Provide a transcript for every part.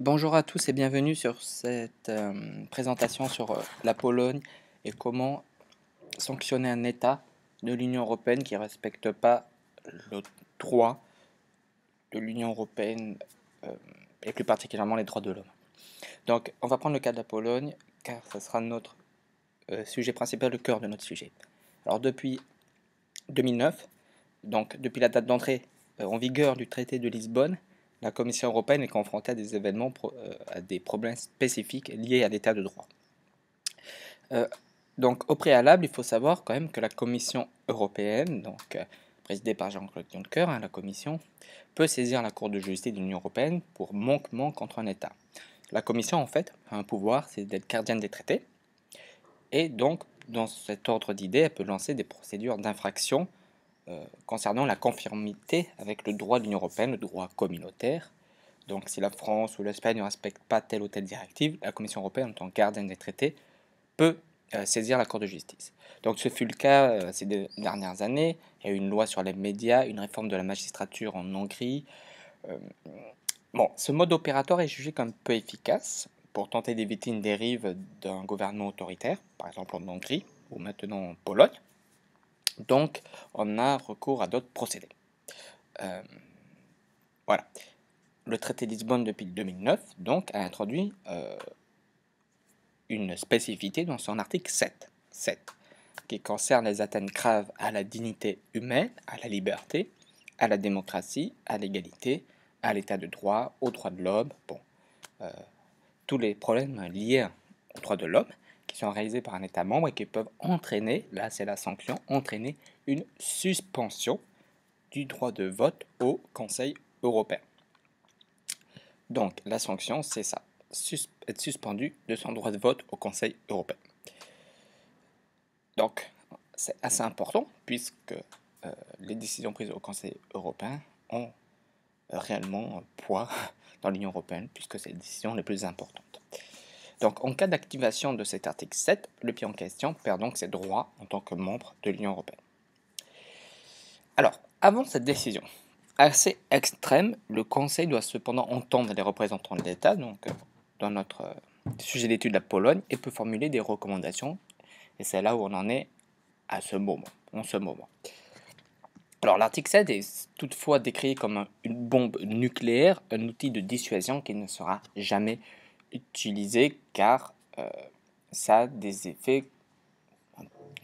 Bonjour à tous et bienvenue sur cette euh, présentation sur euh, la Pologne et comment sanctionner un État de l'Union européenne qui ne respecte pas le droit de l'Union européenne euh, et plus particulièrement les droits de l'homme. Donc on va prendre le cas de la Pologne car ce sera notre sujet principal, le cœur de notre sujet. Alors depuis 2009, donc depuis la date d'entrée en vigueur du traité de Lisbonne, la Commission européenne est confrontée à des événements, euh, à des problèmes spécifiques liés à l'état de droit. Euh, donc au préalable, il faut savoir quand même que la Commission européenne, donc euh, présidée par Jean-Claude Juncker, hein, la Commission, peut saisir la Cour de justice de l'Union européenne pour manquement contre un État. La Commission, en fait, a un pouvoir, c'est d'être gardienne des traités, et donc, dans cet ordre d'idées, elle peut lancer des procédures d'infraction euh, concernant la conformité avec le droit de l'Union européenne, le droit communautaire. Donc si la France ou l'Espagne ne respectent pas telle ou telle directive, la Commission européenne, en tant que gardienne des traités, peut euh, saisir la Cour de justice. Donc ce fut le cas euh, ces dernières années. Il y a eu une loi sur les médias, une réforme de la magistrature en Hongrie. bon, ce mode opératoire est jugé comme peu efficace pour tenter d'éviter une dérive d'un gouvernement autoritaire, par exemple en Hongrie ou maintenant en Pologne. Donc, on a recours à d'autres procédés. Euh, voilà. Le traité de Lisbonne depuis 2009 donc, a introduit euh, une spécificité dans son article 7, 7, qui concerne les atteintes graves à la dignité humaine, à la liberté, à la démocratie, à l'égalité, à l'état de droit, aux droits de l'homme, bon, euh, tous les problèmes liés aux droits de l'homme, sont réalisées par un État membre et qui peuvent entraîner, là c'est la sanction, entraîner une suspension du droit de vote au Conseil européen. Donc la sanction, c'est ça, être suspendu de son droit de vote au Conseil européen. Donc c'est assez important puisque euh, les décisions prises au Conseil européen ont réellement un poids dans l'Union européenne puisque c'est les décisions les plus importantes. Donc en cas d'activation de cet article 7, le pays en question perd donc ses droits en tant que membre de l'Union européenne. Alors, avant cette décision, assez extrême, le Conseil doit cependant entendre les représentants de l'État, donc euh, dans notre euh, sujet d'étude la Pologne, et peut formuler des recommandations. Et c'est là où on en est à ce moment. En ce moment. Alors l'article 7 est toutefois décrit comme une bombe nucléaire, un outil de dissuasion qui ne sera jamais car euh, ça a des effets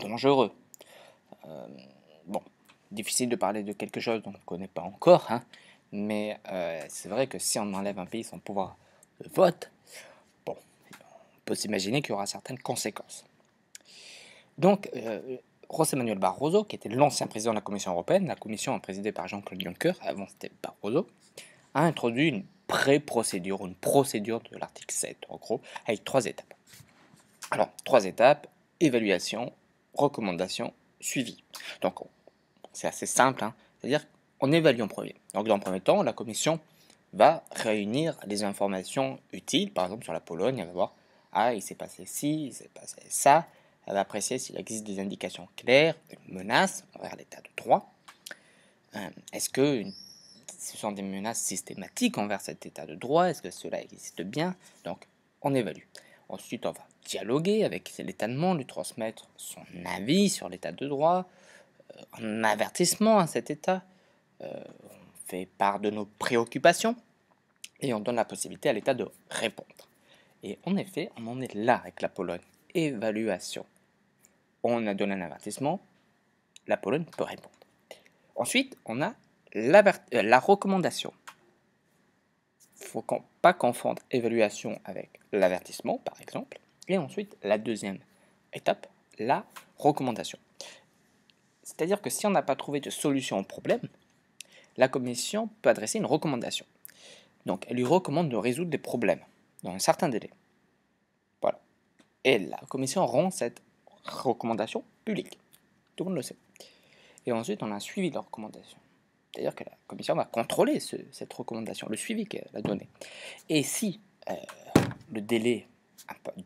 dangereux. Euh, bon, difficile de parler de quelque chose dont on ne connaît pas encore, hein, mais euh, c'est vrai que si on enlève un pays son pouvoir de vote, bon, on peut s'imaginer qu'il y aura certaines conséquences. Donc, José Manuel Barroso, qui était l'ancien président de la Commission européenne, la Commission présidée par Jean-Claude Juncker, avant c'était Barroso, a introduit une pré-procédure, une procédure de l'article 7, en gros, avec trois étapes. Alors, trois étapes, évaluation, recommandation, suivi. Donc, c'est assez simple, hein. c'est-à-dire qu'on évalue en premier. Donc, dans le premier temps, la commission va réunir les informations utiles, par exemple sur la Pologne, elle va voir, ah, il s'est passé ci, il s'est passé ça, elle va apprécier s'il existe des indications claires, une menace envers l'état de droit. Euh, est-ce qu'une ce sont des menaces systématiques envers cet état de droit Est-ce que cela existe bien Donc, on évalue. Ensuite, on va dialoguer avec l'état de demande, lui transmettre son avis sur l'état de droit, un euh, avertissement à cet état. Euh, on fait part de nos préoccupations et on donne la possibilité à l'état de répondre. Et en effet, on en est là avec la Pologne. Évaluation. On a donné un avertissement, la Pologne peut répondre. Ensuite, on a euh, la, recommandation. Il ne faut pas confondre évaluation avec l'avertissement, par exemple. Et ensuite, la deuxième étape, la recommandation. C'est-à-dire que si on n'a pas trouvé de solution au problème, la commission peut adresser une recommandation. Donc, elle lui recommande de résoudre des problèmes dans un certain délai. Voilà. Et la commission rend cette recommandation publique. Tout le monde le sait. Et ensuite, on a suivi la recommandation. C'est-à-dire que la commission va contrôler cette recommandation, le suivi qu'elle a donné. Et si euh, le délai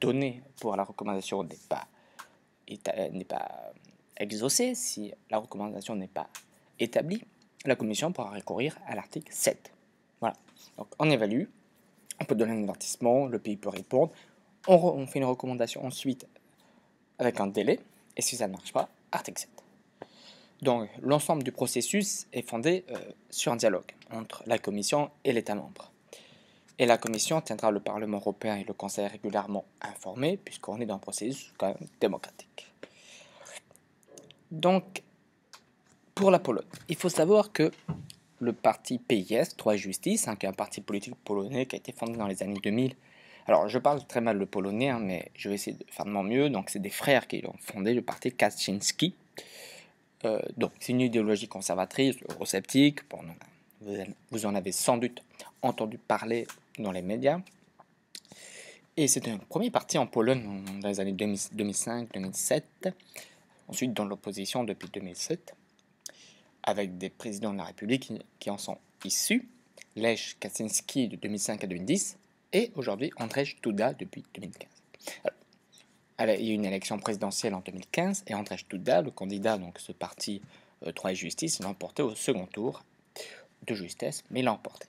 donné pour la recommandation euh, n'est pas, exaucé, si la recommandation n'est pas établie, la commission pourra recourir à l'article 7. Voilà. Donc on évalue, on peut donner un avertissement, le pays peut répondre, on fait une recommandation ensuite avec un délai, et si ça ne marche pas, article 7. Donc l'ensemble du processus est fondé euh, sur un dialogue entre la Commission et l'État membre. Et la Commission tiendra le Parlement européen et le Conseil régulièrement informés, puisqu'on est dans un processus quand même démocratique. Donc, pour la Pologne, il faut savoir que le parti PIS, 3 Justice, hein, qui est un parti politique polonais qui a été fondé dans les années 2000. Alors, je parle très mal le polonais, hein, mais je vais essayer de faire de mon mieux. Donc, c'est des frères qui ont fondé le parti Kaczynski. Euh, donc, c'est une idéologie conservatrice, eurosceptique. vous en avez sans doute entendu parler dans les médias. Et c'est un premier parti en Pologne dans les années 2005-2007, ensuite dans l'opposition depuis 2007, avec des présidents de la République qui en sont issus, Lech Kaczynski de 2005 à 2010 et aujourd'hui Andrzej Duda depuis 2015 il y a une élection présidentielle en 2015 et André Duda, le candidat donc ce parti droit euh, et Justice, l'a emporté au second tour de justesse, mais il l'a emporté.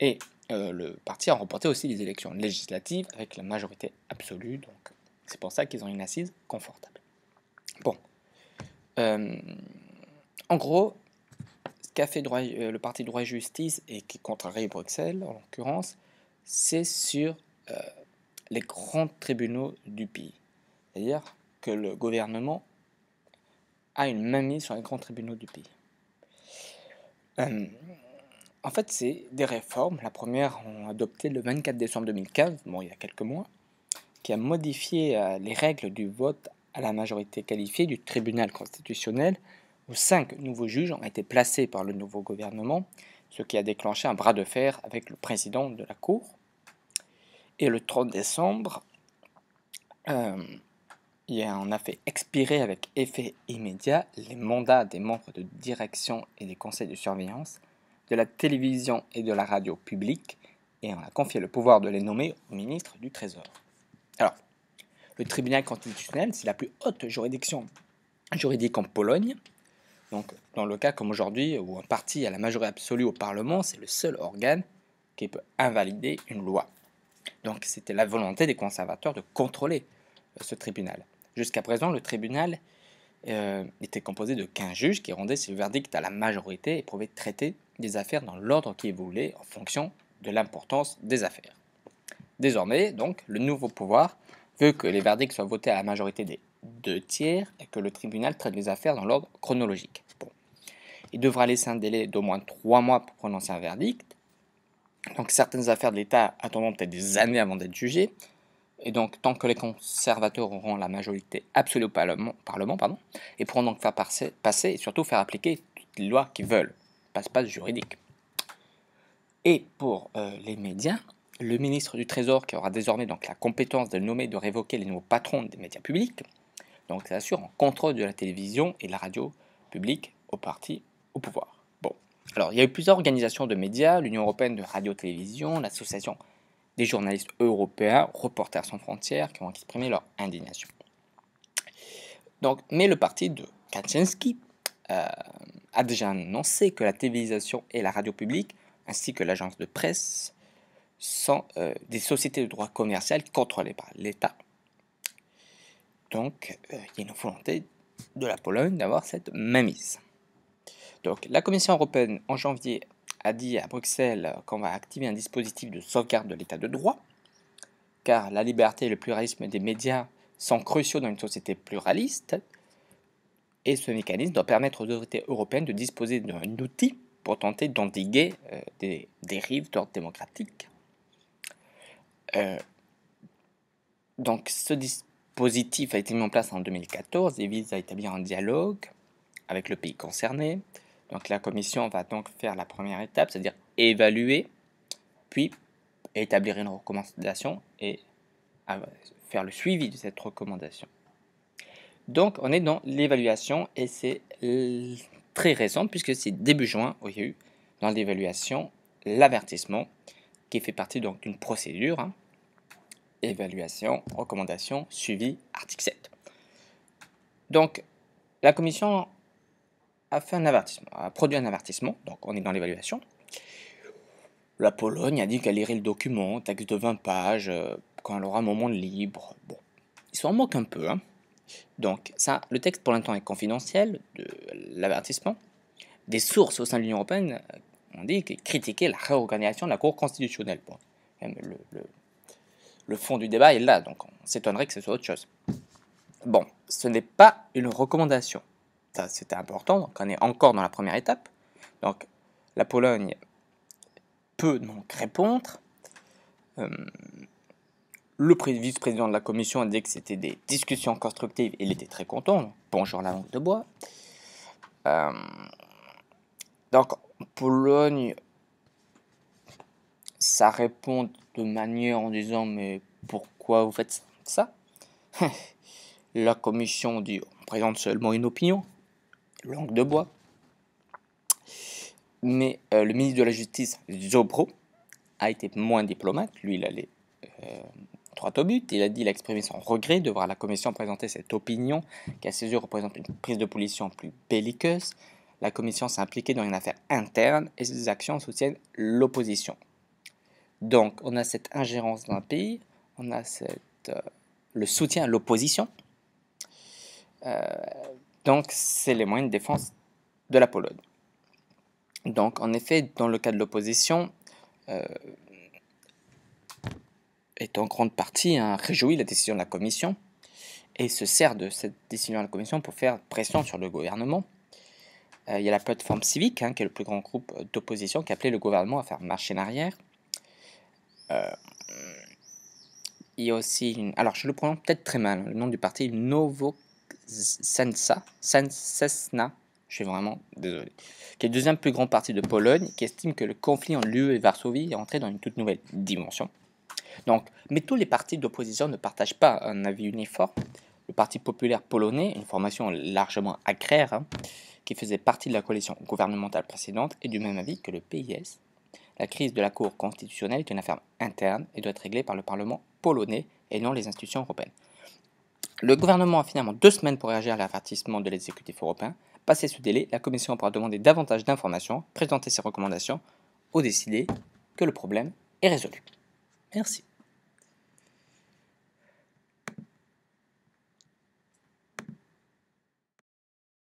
Et euh, le parti a remporté aussi les élections législatives avec la majorité absolue, donc c'est pour ça qu'ils ont une assise confortable. Bon, euh, en gros, ce qu'a fait le parti Droit et Justice et qui contrarie Bruxelles en l'occurrence, c'est sur les grands tribunaux du pays. C'est-à-dire que le gouvernement a une mainmise sur les grands tribunaux du pays. Euh, en fait, c'est des réformes. La première, on adoptée le 24 décembre 2015, bon, il y a quelques mois, qui a modifié euh, les règles du vote à la majorité qualifiée du tribunal constitutionnel, où cinq nouveaux juges ont été placés par le nouveau gouvernement, ce qui a déclenché un bras de fer avec le président de la Cour. Et le 30 décembre, euh, et on a fait expirer avec effet immédiat les mandats des membres de direction et des conseils de surveillance de la télévision et de la radio publique et on a confié le pouvoir de les nommer au ministre du Trésor. Alors, le tribunal constitutionnel, c'est la plus haute juridiction juridique en Pologne. Donc, dans le cas comme aujourd'hui, où un parti a la majorité absolue au Parlement, c'est le seul organe qui peut invalider une loi. Donc, c'était la volonté des conservateurs de contrôler ce tribunal. Jusqu'à présent, le tribunal euh, était composé de 15 juges qui rendaient ses verdicts à la majorité et pouvaient traiter des affaires dans l'ordre qu'ils voulaient en fonction de l'importance des affaires. Désormais, donc, le nouveau pouvoir veut que les verdicts soient votés à la majorité des deux tiers et que le tribunal traite les affaires dans l'ordre chronologique. Il devra laisser un délai d'au moins trois mois pour prononcer un verdict. Donc certaines affaires de l'État attendront peut-être des années avant d'être jugées, et donc, tant que les conservateurs auront la majorité absolue au Parlement, pardon, ils pourront donc faire passer, et surtout faire appliquer toutes les lois qu'ils veulent. Passe-passe juridique. Et pour euh, les médias, le ministre du Trésor, qui aura désormais donc la compétence de nommer et de révoquer les nouveaux patrons des médias publics, donc ça assure un contrôle de la télévision et de la radio publique au parti au pouvoir. Bon, alors il y a eu plusieurs organisations de médias, l'Union européenne de radio-télévision, l'association des journalistes européens, Reporters sans frontières, qui ont exprimé leur indignation. Donc, mais le parti de Kaczynski euh, a déjà annoncé que la télévision et la radio publique, ainsi que l'agence de presse, sont euh, des sociétés de droit commercial contrôlées par l'État. Donc, euh, il y a une volonté de la Pologne d'avoir cette mainmise. Donc, la Commission européenne, en janvier, a dit à Bruxelles qu'on va activer un dispositif de sauvegarde de l'état de droit, car la liberté et le pluralisme des médias sont cruciaux dans une société pluraliste, et ce mécanisme doit permettre aux autorités européennes de disposer d'un outil pour tenter d'endiguer euh, des dérives d'ordre démocratique. Euh, donc ce dispositif a été mis en place en 2014 et vise à établir un dialogue avec le pays concerné, donc la commission va donc faire la première étape, c'est-à-dire évaluer, puis établir une recommandation et faire le suivi de cette recommandation. Donc on est dans l'évaluation et c'est très récent puisque c'est début juin où il y a eu dans l'évaluation l'avertissement qui fait partie donc d'une procédure. Hein, évaluation, recommandation, suivi, article 7. Donc la commission a fait un avertissement, a produit un avertissement, donc on est dans l'évaluation. La Pologne a dit qu'elle lirait le document, texte de 20 pages, euh, quand elle aura un moment libre. Bon, ils s'en moquent un peu. Hein. Donc, ça, le texte pour l'instant est confidentiel de l'avertissement. Des sources au sein de l'Union européenne euh, ont dit qu'ils critiquaient la réorganisation de la Cour constitutionnelle. Bon, le, le fond du débat est là, donc on s'étonnerait que ce soit autre chose. Bon, ce n'est pas une recommandation c'était important, donc on est encore dans la première étape. Donc la Pologne peut donc répondre. Euh, le vice-président de la commission a dit que c'était des discussions constructives, il était très content. Bonjour la langue de bois. Euh, donc Pologne, ça répond de manière en disant mais pourquoi vous faites ça la commission dit on présente seulement une opinion langue de bois. Mais euh, le ministre de la Justice, Zobro, a été moins diplomate. Lui, il allait euh, droit au but. Il a dit, il a son regret de voir la Commission présenter cette opinion qui, à ses yeux, représente une prise de position plus belliqueuse. La Commission s'est impliquée dans une affaire interne et ses actions soutiennent l'opposition. Donc, on a cette ingérence dans d'un pays, on a cette, euh, le soutien à l'opposition. Euh, donc, c'est les moyens de défense de la Pologne. Donc, en effet, dans le cas de l'opposition, euh, est en grande partie hein, réjouit la décision de la Commission et se sert de cette décision de la Commission pour faire pression sur le gouvernement. Euh, il y a la plateforme civique, hein, qui est le plus grand groupe d'opposition, qui a appelé le gouvernement à faire marcher en arrière. Euh, il y a aussi Alors, je le prononce peut-être très mal, hein, le nom du parti, Novo Sensa, Sensesna, je suis vraiment désolé, qui est le deuxième plus grand parti de Pologne, qui estime que le conflit entre l'UE et Varsovie est entré dans une toute nouvelle dimension. Donc, mais tous les partis d'opposition ne partagent pas un avis uniforme. Le Parti populaire polonais, une formation largement agraire, hein, qui faisait partie de la coalition gouvernementale précédente, est du même avis que le PIS. La crise de la Cour constitutionnelle est une affaire interne et doit être réglée par le Parlement polonais et non les institutions européennes. Le gouvernement a finalement deux semaines pour réagir à l'avertissement de l'exécutif européen. Passé ce délai, la Commission pourra demander davantage d'informations, présenter ses recommandations ou décider que le problème est résolu. Merci.